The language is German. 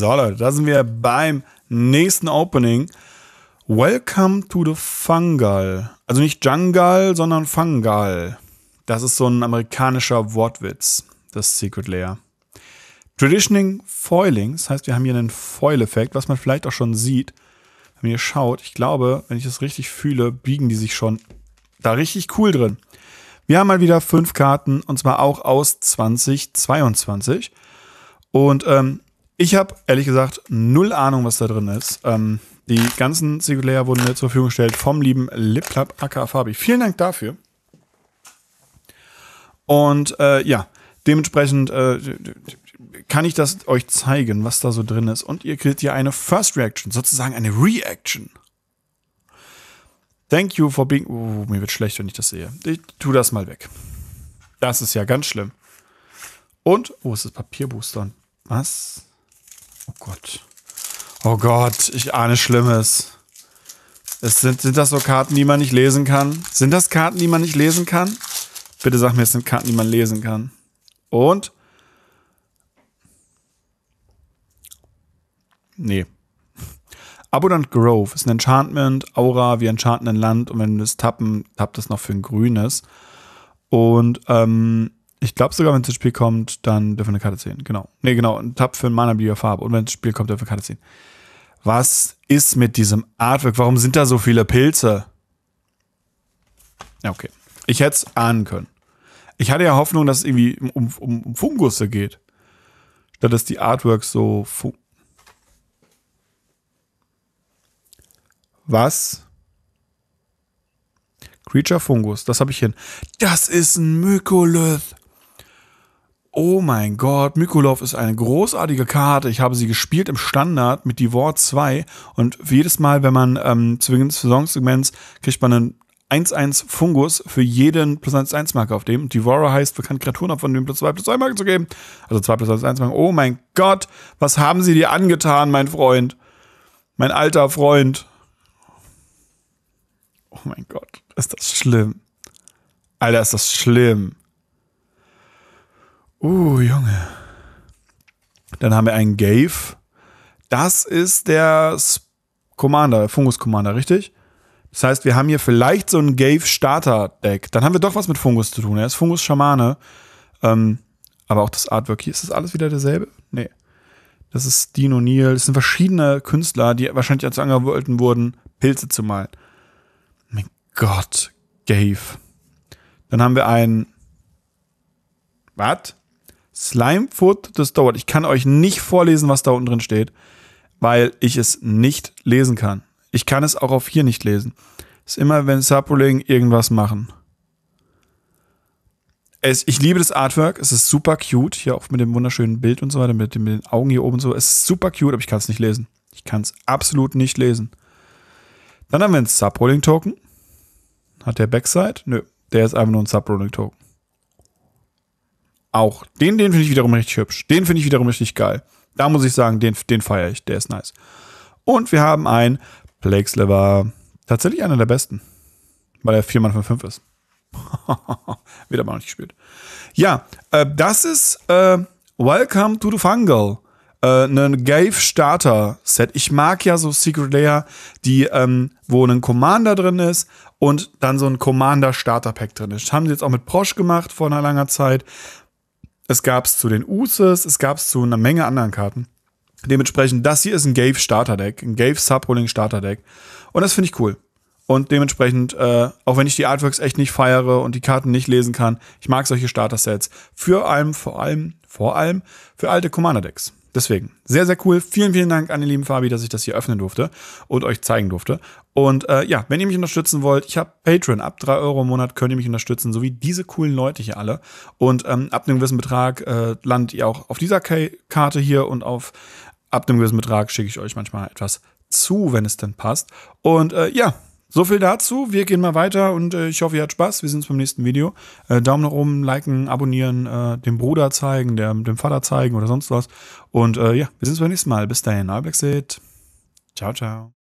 So Leute, da sind wir beim nächsten Opening. Welcome to the Fungal. Also nicht Jungle, sondern Fungal. Das ist so ein amerikanischer Wortwitz, das Secret Layer. Traditioning Foiling, das heißt, wir haben hier einen Foil-Effekt, was man vielleicht auch schon sieht, wenn ihr schaut. Ich glaube, wenn ich das richtig fühle, biegen die sich schon da richtig cool drin. Wir haben mal wieder fünf Karten und zwar auch aus 2022. Und ähm, ich habe ehrlich gesagt null Ahnung, was da drin ist. Ähm, die ganzen Secret Layer wurden mir zur Verfügung gestellt vom lieben LipLab aka Fabi. Vielen Dank dafür. Und äh, ja, dementsprechend äh, kann ich das euch zeigen, was da so drin ist. Und ihr kriegt hier eine First Reaction, sozusagen eine Reaction. Thank you for being. Oh, mir wird schlecht, wenn ich das sehe. Ich tu das mal weg. Das ist ja ganz schlimm. Und, oh, ist das Papierbooster. Was? Oh Gott. Oh Gott, ich ahne Schlimmes. Es sind, sind das so Karten, die man nicht lesen kann? Sind das Karten, die man nicht lesen kann? Bitte sag mir, es sind Karten, die man lesen kann. Und? Nee. Abundant Grove ist ein Enchantment, Aura wir enchanten ein Land und wenn wir es tappen, tappt es noch für ein grünes. Und ähm, ich glaube sogar, wenn es ins Spiel kommt, dann dürfen wir eine Karte ziehen. Genau. Nee, genau. Ein Tab für einen Mana beliebiger Farbe. Und wenn es ins Spiel kommt, dürfen wir eine Karte ziehen. Was ist mit diesem Artwork? Warum sind da so viele Pilze? Ja, okay. Ich hätte es ahnen können. Ich hatte ja Hoffnung, dass es irgendwie um, um, um Fungusse geht. Statt dass die Artworks so. Was? Creature Fungus, das habe ich hin. Das ist ein Mykolith oh mein Gott, Mykolov ist eine großartige Karte. Ich habe sie gespielt im Standard mit Divor 2 und jedes Mal, wenn man ähm, zu Beginn des Saisonsegments kriegt man einen 1-1 Fungus für jeden plus 1 1 Marker auf dem. Devora heißt, wir können Kreaturen von dem plus 2 plus 2 Marken zu geben. Also 2 plus 1 1 Marken. Oh mein Gott, was haben sie dir angetan, mein Freund? Mein alter Freund. Oh mein Gott, ist das schlimm. Alter, ist das schlimm. Uh, Junge. Dann haben wir einen Gave. Das ist der Commander, Fungus Commander, richtig? Das heißt, wir haben hier vielleicht so ein Gave Starter Deck. Dann haben wir doch was mit Fungus zu tun. Er ist Fungus Schamane. Ähm, aber auch das Artwork hier. Ist das alles wieder derselbe? Nee. Das ist Dino O'Neill. Das sind verschiedene Künstler, die wahrscheinlich dazu angehalten wurden, Pilze zu malen. Mein Gott, Gave. Dann haben wir einen. Was? Slimefoot, das dauert. Ich kann euch nicht vorlesen, was da unten drin steht, weil ich es nicht lesen kann. Ich kann es auch auf hier nicht lesen. Ist immer, wenn Subroling irgendwas machen. Es, ich liebe das Artwork. Es ist super cute. Hier auch mit dem wunderschönen Bild und so weiter, mit, mit den Augen hier oben und so. Es ist super cute, aber ich kann es nicht lesen. Ich kann es absolut nicht lesen. Dann haben wir einen Subrolling-Token. Hat der Backside? Nö, der ist einfach nur ein Subrolling-Token auch. Den, den finde ich wiederum richtig hübsch. Den finde ich wiederum richtig geil. Da muss ich sagen, den, den feiere ich. Der ist nice. Und wir haben einen Plague Sliver. Tatsächlich einer der besten. Weil er 4 von 5 ist. Wieder mal nicht gespielt. Ja, äh, das ist äh, Welcome to the Fungal. Äh, ein Gave Starter Set. Ich mag ja so Secret Layer, die, ähm, wo ein Commander drin ist und dann so ein Commander Starter Pack drin ist. Das haben sie jetzt auch mit Prosch gemacht vor einer langer Zeit es gab es zu den Uses, es gab es zu einer Menge anderen Karten. Dementsprechend, das hier ist ein Gave Starter Deck, ein Gave Subrolling Starter Deck. Und das finde ich cool. Und dementsprechend, äh, auch wenn ich die Artworks echt nicht feiere und die Karten nicht lesen kann, ich mag solche Starter-Sets. Für allem, vor allem, vor allem für alte Commander-Decks. Deswegen, sehr, sehr cool. Vielen, vielen Dank an den lieben Fabi, dass ich das hier öffnen durfte und euch zeigen durfte. Und äh, ja, wenn ihr mich unterstützen wollt, ich habe Patreon. Ab drei Euro im Monat könnt ihr mich unterstützen, sowie diese coolen Leute hier alle. Und ähm, ab einem gewissen Betrag äh, landet ihr auch auf dieser K Karte hier und auf ab einem gewissen Betrag schicke ich euch manchmal etwas zu, wenn es denn passt. Und äh, ja, so viel dazu. Wir gehen mal weiter und äh, ich hoffe, ihr habt Spaß. Wir sehen uns beim nächsten Video. Äh, Daumen nach oben, liken, abonnieren, äh, dem Bruder zeigen, der, dem Vater zeigen oder sonst was. Und äh, ja, wir sehen uns beim nächsten Mal. Bis dahin, Alexit. Ciao, ciao.